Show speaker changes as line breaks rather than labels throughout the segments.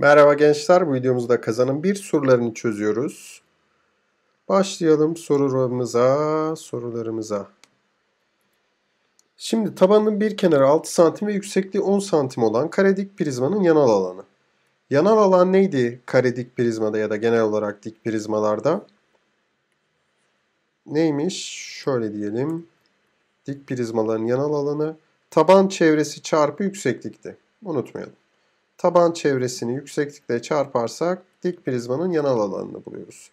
Merhaba gençler, bu videomuzda kazanın bir sorularını çözüyoruz. Başlayalım sorularımıza, sorularımıza. Şimdi tabanının bir kenarı 6 santim ve yüksekliği 10 santim olan karedik prizmanın yanal alanı. Yanal alan neydi karedik prizmada ya da genel olarak dik prizmalarda? Neymiş? Şöyle diyelim. Dik prizmaların yanal alanı taban çevresi çarpı yükseklikti. Unutmayalım taban çevresini yükseklikle çarparsak dik prizmanın yanal alanını buluyoruz.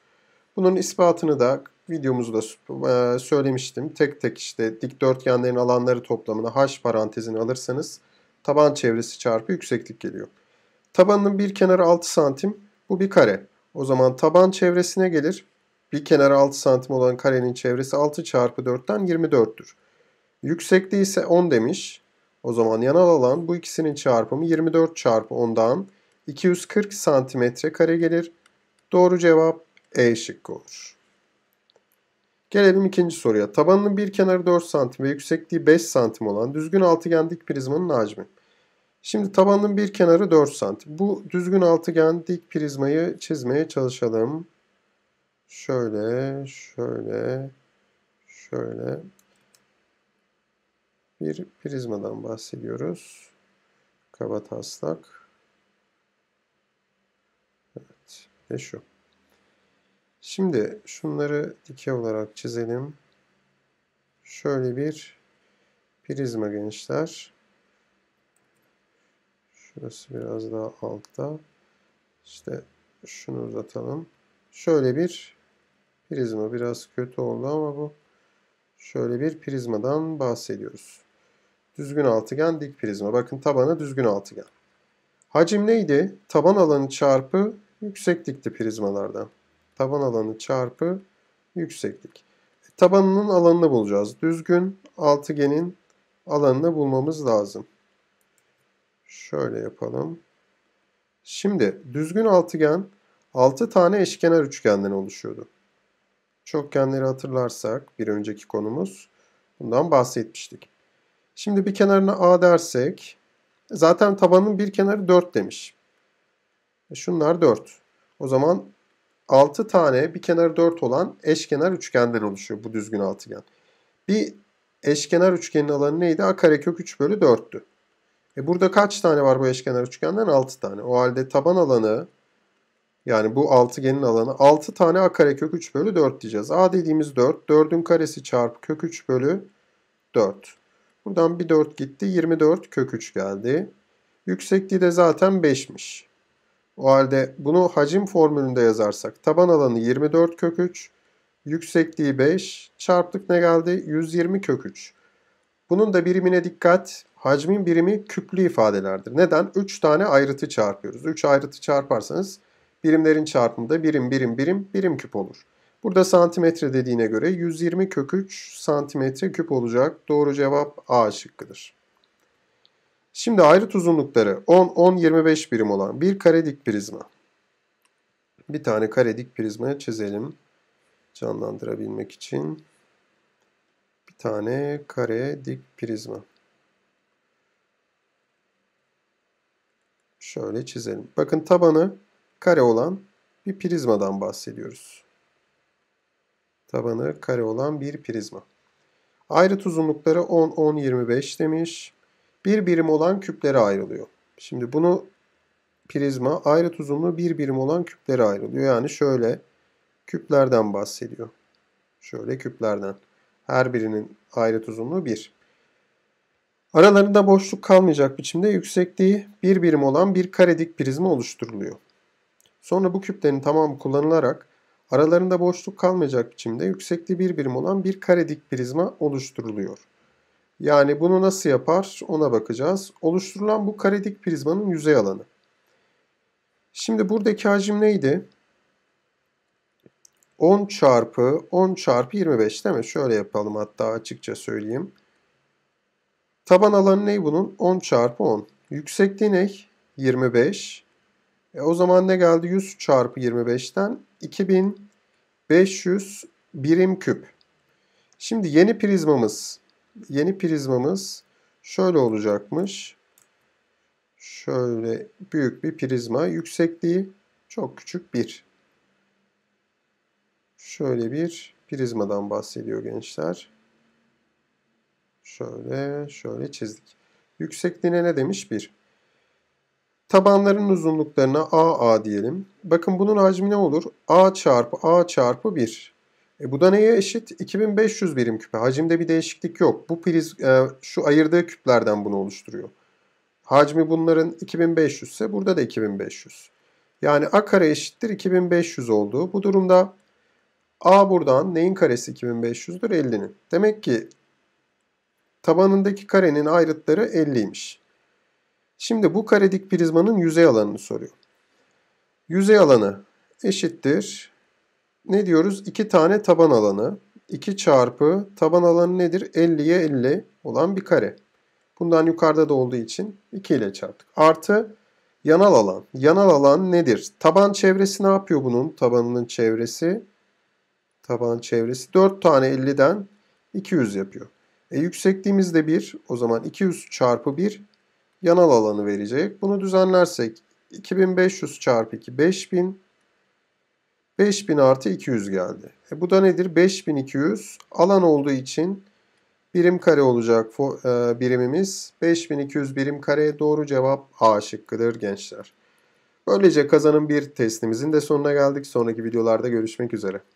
Bunun ispatını da videomuzda e, söylemiştim. Tek tek işte dikdörtgenlerin alanları toplamını h parantezini alırsanız taban çevresi çarpı yükseklik geliyor. Tabanın bir kenarı 6 santim. Bu bir kare. O zaman taban çevresine gelir. Bir kenarı 6 santim olan karenin çevresi 6 çarpı 4'ten 24'tür. Yüksekliği ise 10 demiş. O zaman yanal alan bu ikisinin çarpımı 24 çarpı 10'dan 240 santimetre kare gelir. Doğru cevap E şıkkı olur. Gelelim ikinci soruya. Tabanının bir kenarı 4 santim ve yüksekliği 5 santim olan düzgün altıgen dik prizmanın hacmi. Şimdi tabanının bir kenarı 4 santim. Bu düzgün altıgen dik prizmayı çizmeye çalışalım. Şöyle, şöyle, şöyle bir prizmadan bahsediyoruz. Kaba taslak. Evet. Ve şu. Şimdi şunları dikey olarak çizelim. Şöyle bir prizma gençler. Şurası biraz daha altta. İşte şunu uzatalım. Şöyle bir prizma biraz kötü oldu ama bu şöyle bir prizmadan bahsediyoruz. Düzgün altıgen, dik prizma. Bakın tabanı düzgün altıgen. Hacim neydi? Taban alanı çarpı yükseklikti prizmalarda. Taban alanı çarpı yükseklik. E, tabanının alanını bulacağız. Düzgün altıgenin alanını bulmamız lazım. Şöyle yapalım. Şimdi düzgün altıgen 6 tane eşkenar üçgenden oluşuyordu. Çokgenleri hatırlarsak bir önceki konumuz bundan bahsetmiştik. Şimdi bir kenarına A dersek zaten tabanın bir kenarı 4 demiş. E, şunlar 4. O zaman 6 tane bir kenarı 4 olan eşkenar üçgenden oluşuyor bu düzgün altıgen. Bir eşkenar üçgenin alanı neydi? A karekök 3 bölü 4'tü. E burada kaç tane var bu eşkenar üçgenden? 6 tane. O halde taban alanı yani bu altıgenin alanı 6 tane a karekök 3 bölü 4 diyeceğiz. A dediğimiz 4. 4'ün karesi çarpı kök 3 bölü 4. Buradan bir 4 gitti. 24 kök 3 geldi. Yüksekliği de zaten 5'miş. O halde bunu hacim formülünde yazarsak taban alanı 24 kök 3, yüksekliği 5, çarptık ne geldi? 120 kök 3. Bunun da birimine dikkat. Hacmin birimi küplü ifadelerdir. Neden? 3 tane ayrıtı çarpıyoruz. 3 ayrıtı çarparsanız birimlerin çarpımı da birim birim birim birim küp olur. Burada santimetre dediğine göre 120 kök 3 santimetre küp olacak. Doğru cevap A şıkkıdır. Şimdi ayrıt uzunlukları 10, 10, 25 birim olan bir kare dik prizma. Bir tane kare dik prizmaya çizelim. Canlandırabilmek için. Bir tane kare dik prizma. Şöyle çizelim. Bakın tabanı kare olan bir prizmadan bahsediyoruz tabanı kare olan bir prizma. Ayrıt uzunlukları 10, 10, 25 demiş. Bir birim olan küplere ayrılıyor. Şimdi bunu prizma ayrıt uzunluğu bir birim olan küplere ayrılıyor. Yani şöyle küplerden bahsediyor. Şöyle küplerden. Her birinin ayrıt uzunluğu 1. Aralarında boşluk kalmayacak biçimde yüksekliği bir birim olan bir karedik prizma oluşturuluyor. Sonra bu küplerin tamamı kullanılarak Aralarında boşluk kalmayacak biçimde yüksekliği bir birim olan bir kare dik prizma oluşturuluyor. Yani bunu nasıl yapar ona bakacağız. Oluşturulan bu kare dik prizmanın yüzey alanı. Şimdi buradaki hacim neydi? 10 çarpı 10 çarpı 25 değil mi? Şöyle yapalım hatta açıkça söyleyeyim. Taban alanı ne bunun? 10 çarpı 10. Yüksekliği ne? 25. E o zaman ne geldi? 100 çarpı 25'ten 2500 birim küp. Şimdi yeni prizmamız yeni prizmamız şöyle olacakmış. Şöyle büyük bir prizma. Yüksekliği çok küçük bir. Şöyle bir prizmadan bahsediyor gençler. Şöyle şöyle çizdik. Yüksekliğine ne demiş? bir. Tabanların uzunluklarına AA diyelim. Bakın bunun hacmi ne olur? A çarpı A çarpı 1. E bu da neye eşit? 2500 birim küpe. Hacimde bir değişiklik yok. Bu priz e, şu ayırdığı küplerden bunu oluşturuyor. Hacmi bunların 2500 ise burada da 2500. Yani A kare eşittir 2500 olduğu. Bu durumda A buradan neyin karesi 2500'dür? 50'nin. Demek ki tabanındaki karenin ayrıtları 50'ymiş. Şimdi bu karedik prizmanın yüzey alanını soruyor. Yüzey alanı eşittir. Ne diyoruz? 2 tane taban alanı. 2 çarpı taban alanı nedir? 50'ye 50 olan bir kare. Bundan yukarıda da olduğu için 2 ile çarptık. Artı yanal alan. Yanal alan nedir? Taban çevresi ne yapıyor bunun? Tabanının çevresi. Taban çevresi 4 tane 50'den 200 yapıyor. E, yüksekliğimiz de 1. O zaman 200 çarpı 1 yanal alanı verecek. Bunu düzenlersek 2500 çarpı 2 5000 5000 artı 200 geldi. E bu da nedir? 5200 alan olduğu için birim kare olacak e, birimimiz. 5200 birim kare doğru cevap A şıkkıdır gençler. Böylece kazanın bir testimizin de sonuna geldik. Sonraki videolarda görüşmek üzere.